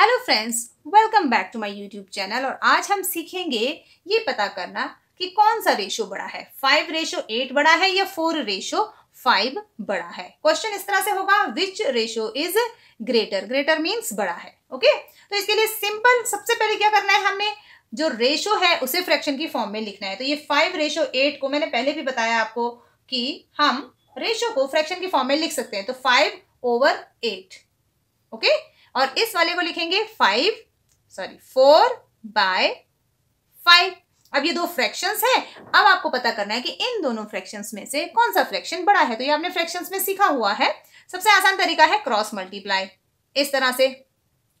Hello friends welcome back to my YouTube channel और आज हम सीखेंगे ये पता करना कि कौन सा रेशो बड़ा है फाइव रेशो एट बड़ा है या फोर रेशो फाइव बड़ा है क्वेश्चन इस तरह से होगा which ratio is greater greater means बड़ा है ओके तो इसके लिए सिंपल सबसे पहले क्या करना है हमने जो रेशो है उसे फ्रैक्शन की फॉर्म में लिखना है तो ये फाइव रेशो एट को मैंने पहले भी बताया आपको कि हम रेशो को फ्रैक्शन की फॉर्म में लिख सकते हैं तो फाइव ओवर एट ओके और इस वाले को लिखेंगे five sorry four by five अब ये दो फ्रैक्शंस हैं अब आपको पता करना है कि इन दोनों फ्रैक्शंस में से कौन सा फ्रैक्शन बड़ा है तो ये आपने फ्रैक्शंस में सीखा हुआ है सबसे आसान तरीका है क्रॉस मल्टीप्लाई इस तरह से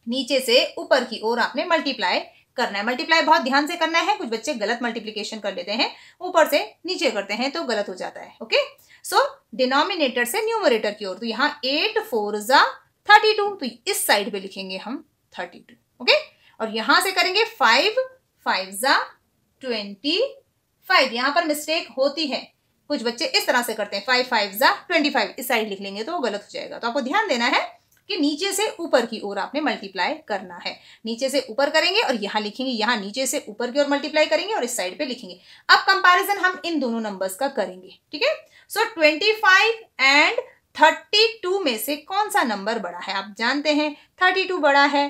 नीचे से ऊपर की ओर आपने मल्टीप्लाई करना है मल्टीप्लाई बहुत ध्यान से करना है कुछ बच्चे गलत मल्टीप्लीकेशन कर लेते हैं ऊपर से नीचे करते हैं तो गलत हो जाता है ओके सो डिनोमिनेटर से न्यूमरेटर की ओर तो यहाँ एट फोर जा थर्टी टू तो इस साइड पे लिखेंगे हम थर्टी टू ओके और यहां से करेंगे फाइव फाइव जा ट्वेंटी फाइव यहां पर मिस्टेक होती है कुछ बच्चे इस तरह से करते हैं फाइव फाइव जा ट्वेंटी फाइव इस साइड लिख लेंगे तो वो गलत हो जाएगा तो आपको ध्यान देना है कि नीचे से ऊपर की ओर आपने मल्टीप्लाई करना है नीचे से ऊपर करेंगे और यहाँ लिखेंगे यहाँ नीचे से ऊपर की ओर मल्टीप्लाई करेंगे और इस साइड पे लिखेंगे अब कंपैरिजन हम इन दोनों नंबर्स का करेंगे ठीक है so twenty five and thirty two में से कौन सा नंबर बड़ा है आप जानते हैं थर्टी टू बड़ा है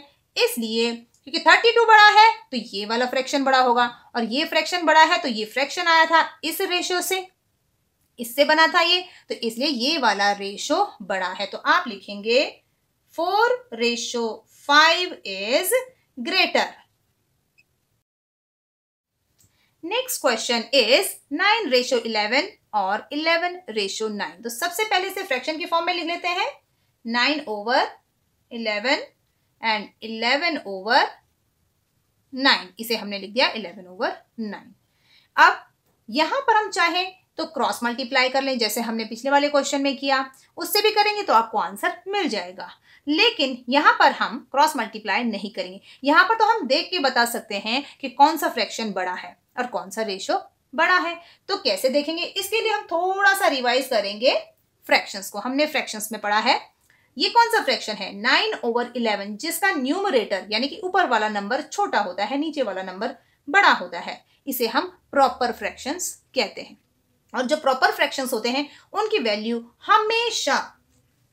इसलिए क्योंकि थर्टी टू बड़ा है तो ये वाला फ्रैक्शन बड़ा होगा और ये फ्रैक्शन बड़ा है तो ये फ्रैक्शन आया था इस रेशो से इससे बना था ये तो इसलिए ये वाला रेशो बड़ा है तो आप लिखेंगे four ratio five is greater next question is nine ratio eleven और इलेवन रेशो नाइन तो सबसे पहले इसे फ्रैक्शन के फॉर्म में लिख लेते हैं nine over eleven and eleven over nine इसे हमने लिख दिया इलेवन ओवर नाइन अब यहां पर हम चाहें तो क्रॉस मल्टीप्लाई कर लें जैसे हमने पिछले वाले क्वेश्चन में किया उससे भी करेंगे तो आपको आंसर मिल जाएगा लेकिन यहां पर हम क्रॉस मल्टीप्लाई नहीं करेंगे यहां पर तो हम देख के बता सकते हैं कि कौन सा फ्रैक्शन बड़ा है और कौन सा रेशो बड़ा है तो कैसे देखेंगे इसके लिए हम थोड़ा सा रिवाइज करेंगे फ्रैक्शंस को हमने फ्रैक्शंस में पढ़ा है ये कौन सा फ्रैक्शन है नाइन ओवर इलेवन जिसका न्यूमरेटर यानी कि ऊपर वाला नंबर छोटा होता है नीचे वाला नंबर बड़ा होता है इसे हम प्रॉपर फ्रैक्शंस कहते हैं और जो प्रॉपर फ्रैक्शंस होते हैं उनकी वैल्यू हमेशा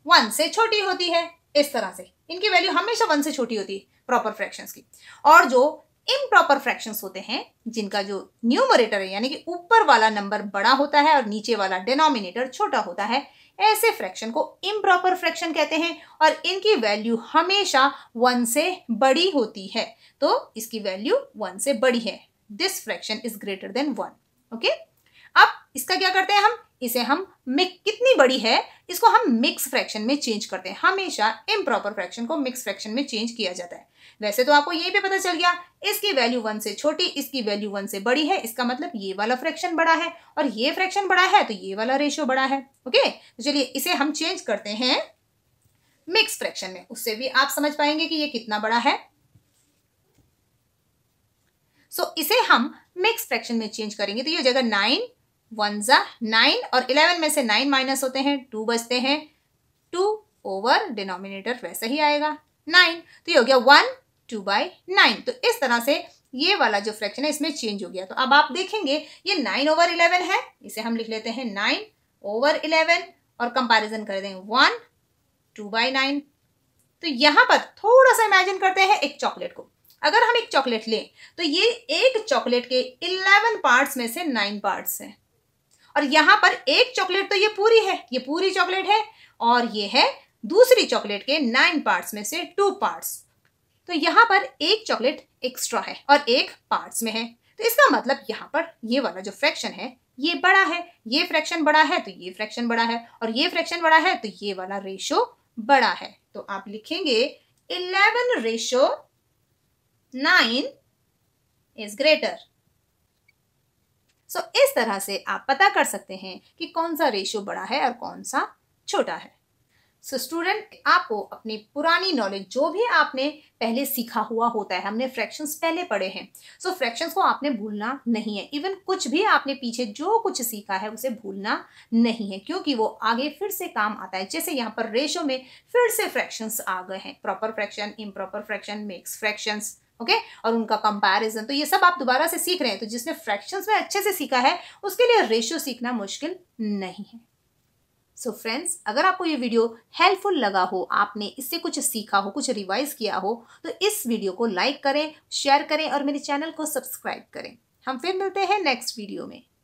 वन से छोटी होती है इस तरह से इनकी वैल्यू हमेशा वन से छोटी होती है प्रॉपर फ्रैक्शंस की और जो इम्प्रॉपर फ्रैक्शंस होते हैं जिनका जो न्यूमरेटर है यानी कि ऊपर वाला नंबर बड़ा होता है और नीचे वाला डिनोमिनेटर छोटा होता है ऐसे फ्रैक्शन को इम्प्रॉपर फ्रैक्शन कहते हैं और इनकी वैल्यू हमेशा वन से बड़ी होती है तो इसकी वैल्यू वन से बड़ी है this fraction is greater than one okay अब इसका क्या करते हैं हम इसे हम मिक कितनी बड़ी है इसको हम मिक्स फ्रैक्शन में चेंज करते हैं हमेशा इम्प्रॉपर फ्रैक्शन को मिक्स फ्रैक्शन में चेंज किया जाता है वैसे तो आपको ये भी पता चल गया इसकी वैल्यू वन से छोटी इसकी वैल्यू वन से बड़ी है इसका मतलब ये वाला फ्रैक्शन बड़ा है और ये फ्रैक्शन बड़ा है तो ये वाला रेशियो बड़ा है ओके तो चलिए इसे हम चेंज करते हैं मिक्स फ्रैक्शन में उससे भी आप समझ पाएंगे कि ये कितना बड़ा है सो so, इसे हम मिक्स फ्रैक्शन में चेंज करेंगे तो ये हो जाएगा नाइन वन ज़ा नाइन और इलेवन में से नाइन माइनस होते हैं टू बचते हैं टू ओवर डिनोमिनेटर वैसे ही आएगा नाइन तो ये हो गया वन टू बाई नाइन तो इस तरह से ये वाला जो फ्रैक्शन है इसमें चेंज हो गया तो अब आप देखेंगे ये नाइन ओवर इलेवन है इसे हम लिख लेते हैं नाइन ओवर इलेवन और कंपैरिजन कर दें वन टू बाई नाइन तो यहां पर थोड़ा सा इमेजिन करते हैं एक चॉकलेट को अगर हम एक चॉकलेट लें तो ये एक चॉकलेट के इलेवन पार्ट्स में से नाइन पार्ट्स हैं और यहाँ पर एक चॉकलेट तो ये पूरी है ये पूरी चॉकलेट है और ये है दूसरी चॉकलेट के नाइन पार्ट्स में से टू पार्ट्स तो यहाँ पर एक चॉकलेट एक्स्ट्रा है और एक पार्ट्स में है तो इसका मतलब यहाँ पर ये वाला जो फ्रैक्शन है ये बड़ा है ये फ्रैक्शन बड़ा है तो ये फ्रैक्शन बड़ा है और ये फ्रैक्शन बड़ा है तो ये वाला रेशो बड़ा है तो आप लिखेंगे eleven ratio nine is greater so इस तरह से आप पता कर सकते हैं कि कौन सा रेशियो बड़ा है और कौन सा छोटा है सो so, स्टूडेंट आपको अपनी पुरानी नॉलेज जो भी आपने पहले सीखा हुआ होता है हमने फ्रैक्शंस पहले पढ़े हैं सो so, फ्रैक्शंस को आपने भूलना नहीं है इवन कुछ भी आपने पीछे जो कुछ सीखा है उसे भूलना नहीं है क्योंकि वो आगे फिर से काम आता है जैसे यहाँ पर रेशो में फिर से फ्रैक्शंस आ गए हैं proper fraction improper fraction mix fractions okay okay? और उनका कंपैरिजन तो ये सब आप दोबारा से सीख रहे हैं तो जिसने फ्रैक्शंस में अच्छे से सीखा है उसके लिए रेशियो सीखना मुश्किल नहीं है सो so फ्रेंड्स अगर आपको ये वीडियो हेल्पफुल लगा हो आपने इससे कुछ सीखा हो कुछ रिवाइज किया हो तो इस वीडियो को लाइक करें शेयर करें और मेरे चैनल को सब्सक्राइब करें हम फिर मिलते हैं नेक्स्ट वीडियो में